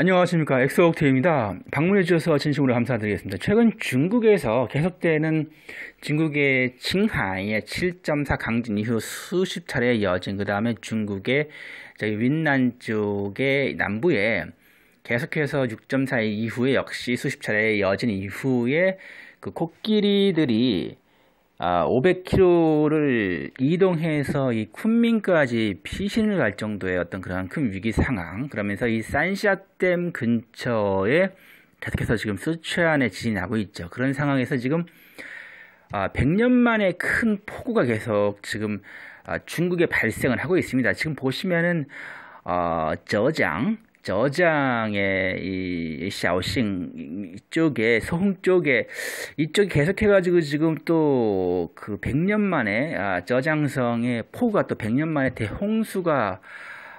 안녕하십니까 엑소옥테입니다. 방문해 주셔서 진심으로 감사드리겠습니다. 최근 중국에서 계속되는 중국의 칭하이의 7.4 강진 이후 수십 차례 이어진 그 다음에 중국의 저희 윈난 쪽의 남부에 계속해서 6.4 이후에 역시 수십 차례 이어진 이후에 그 코끼리들이 아, 500km를 이동해서 이 쿤민까지 피신을 갈 정도의 어떤 그런큰 위기 상황 그러면서 이 산샤댐 근처에 계속해서 지금 수추안에 지진이 나고 있죠. 그런 상황에서 지금 아, 100년 만에 큰 폭우가 계속 지금 아, 중국에 발생을 하고 있습니다. 지금 보시면은 어, 저장 저장의 이 샤오싱 이쪽에 서흥 쪽에 이쪽이 계속해가지고 지금 또그 100년 만에 아, 저장성의 폭우가 또 100년 만에 대홍수가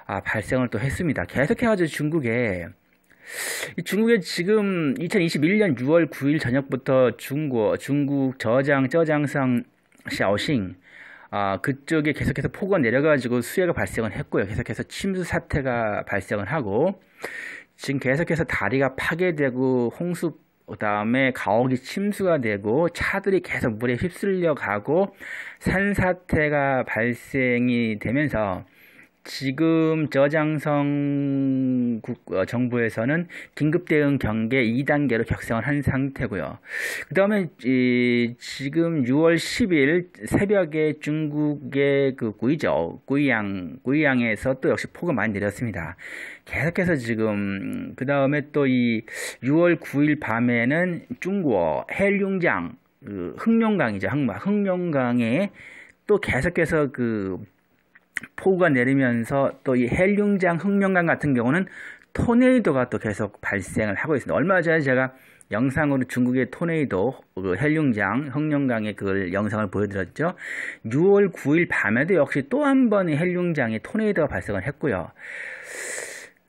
아, 발생을 또 했습니다. 계속해가지고 중국에 중국에 지금 2021년 6월 9일 저녁부터 중국 중국 저장 저장성 샤오싱 아, 그쪽에 계속해서 폭우가 내려가지고 수해가 발생을 했고요. 계속해서 침수 사태가 발생을 하고 지금 계속해서 다리가 파괴되고 홍수 그다음에 가옥이 침수가 되고 차들이 계속 물에 휩쓸려 가고 산사태가 발생이 되면서 지금 저장성 국, 어, 정부에서는 긴급대응 경계 2단계로 격상을 한 상태고요. 그 다음에 지금 6월 10일 새벽에 중국의 그 구이죠. 구이양, 구이양에서 또 역시 폭우 많이 내렸습니다. 계속해서 지금 그 다음에 또 이 6월 9일 밤에는 중국 헬륭장그 흑룡강이죠. 흑마 흑룡강에 또 계속해서 그 폭우가 내리면서 또 이 헬륨장 흑령강 같은 경우는 토네이도가 또 계속 발생을 하고 있습니다. 얼마 전에 제가 영상으로 중국의 토네이도 그 헬륨장 흑룡강의 그 영상을 보여드렸죠. 6월 9일 밤에도 역시 또 한 번 헬륨장의 토네이도가 발생을 했고요.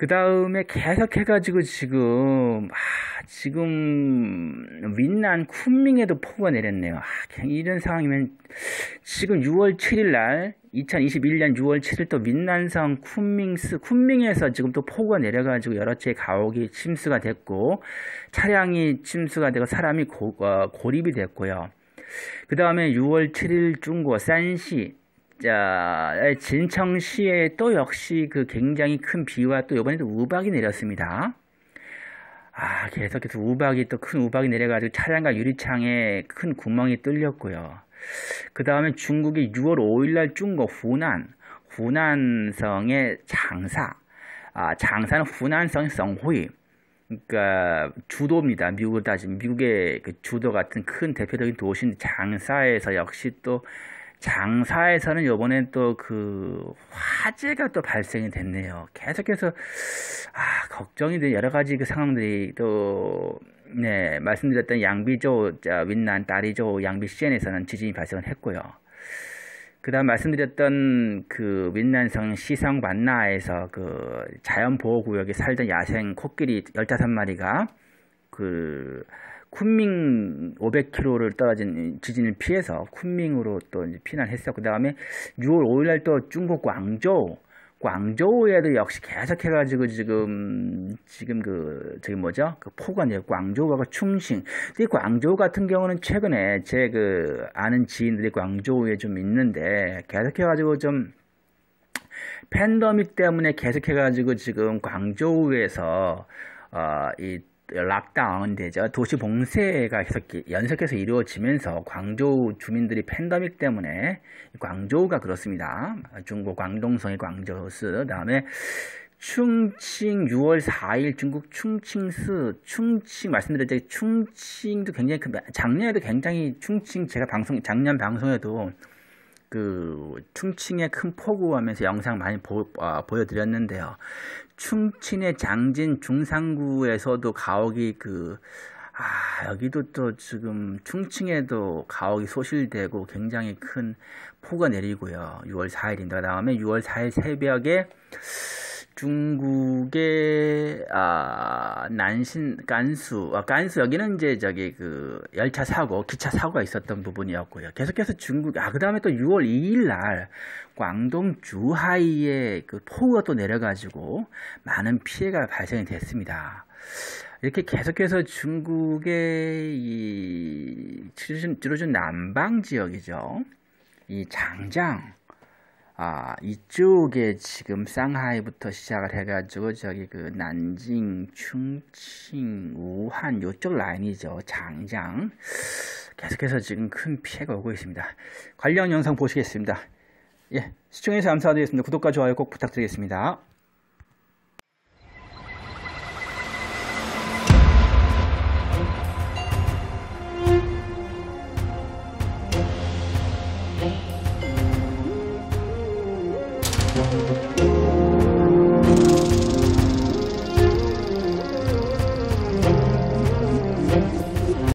그 다음에 계속 해가지고 지금 아, 지금 윈난 쿤밍에도 폭우가 내렸네요. 아, 이런 상황이면 지금 6월 7일 날 2021년 6월 7일 또 민난성 쿤밍스 쿤밍에서 지금 또 폭우가 내려가지고 여러 채의 가옥이 침수가 됐고 차량이 침수가 되고 사람이 고, 어, 고립이 됐고요. 그 다음에 6월 7일 중고 산시 자, 예, 진청시에 또 역시 그 굉장히 큰 비와 또 이번에도 우박이 내렸습니다. 아, 계속해서 우박이 또 큰 우박이 내려가지고 차량과 유리창에 큰 구멍이 뚫렸고요. 그 다음에 중국이 6월 5일날 중국 후난, 후난성의 장사, 아, 장사는 후난성 의 성호이, 그러니까 주도입니다. 미국을 따지면 미국의 그 주도 같은 큰 대표적인 도시인 장사에서 역시 또 장사에서는 요번엔 또그 화재가 또 발생이 됐네요. 계속해서 아 걱정이 된 여러 가지 그 상황들이 또 네, 말씀드렸던 양비조 자, 윈난 다리조 양비 시엔에서는 지진이 발생을 했고요. 그다음 말씀드렸던 그 윈난성 시성 만나에서그 자연 보호 구역에 살던 야생 코끼리 열다섯 마리가 그 쿤밍 500km를 떨어진 지진을 피해서 쿤밍으로 또 이제 피난했어그 다음에 6월 5일날 또 중국 광저우 광저우에도 역시 계속해가지고 지금 지금 그 저기 뭐죠 그 포가 이제 광저우가 충싱. 근데 광저우 같은 경우는 최근에 제 그 아는 지인들이 광저우에 좀 있는데 계속해가지고 좀 팬더믹 때문에 계속해가지고 지금 광저우에서 어, 이 락다운 되죠. 도시 봉쇄가 계속 연속해서 이루어지면서 광저우 주민들이 팬더믹 때문에 광저우가 그렇습니다. 중국 광동성의 광저우스 그다음에 충칭 6월 4일 중국 충칭스 충칭 말씀드렸죠 충칭도 굉장히 큰 작년에도 굉장히 충칭 제가 방송 작년 방송에도 그 충칭의 큰 폭우하면서 영상 많이 보, 어, 보여드렸는데요. 충칭의 장진 중산구에서도 가옥이 그 아, 여기도 또 지금 충칭에도 가옥이 소실되고 굉장히 큰 폭우가 내리고요. 6월 4일인데, 그 다음에 6월 4일 새벽에 중국의 아 난신 간수 아 간수 여기는 이제 저기 그 열차 사고 기차 사고가 있었던 부분이었고요. 계속해서 중국 아 그다음에 또 6월 2일 날 광동 주하이에 그 폭우가 또 내려가지고 많은 피해가 발생이 됐습니다. 이렇게 계속해서 중국의 이 주로 좀 남방 지역이죠. 이 장장 아, 이쪽에 지금 상하이부터 시작을 해가지고 저기 그 난징, 충칭, 우한 요쪽 라인이죠. 장장. 계속해서 지금 큰 피해가 오고 있습니다. 관련 영상 보시겠습니다. 예, 시청해주셔서 감사드리겠습니다. 구독과 좋아요 꼭 부탁드리겠습니다.